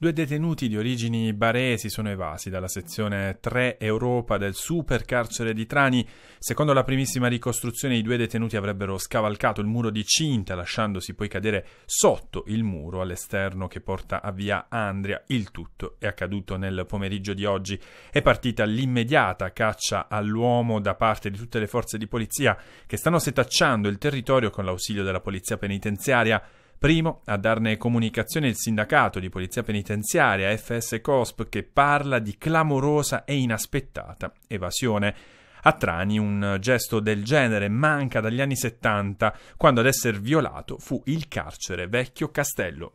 Due detenuti di origini baresi sono evasi dalla sezione 3 Europa del supercarcere di Trani. Secondo la primissima ricostruzione i due detenuti avrebbero scavalcato il muro di cinta lasciandosi poi cadere sotto il muro all'esterno che porta a via Andria. Il tutto è accaduto nel pomeriggio di oggi. È partita l'immediata caccia all'uomo da parte di tutte le forze di polizia che stanno setacciando il territorio con l'ausilio della polizia penitenziaria. Primo, a darne comunicazione il sindacato di polizia penitenziaria FS Cosp che parla di clamorosa e inaspettata evasione. A Trani un gesto del genere manca dagli anni 70, quando ad essere violato fu il carcere Vecchio Castello.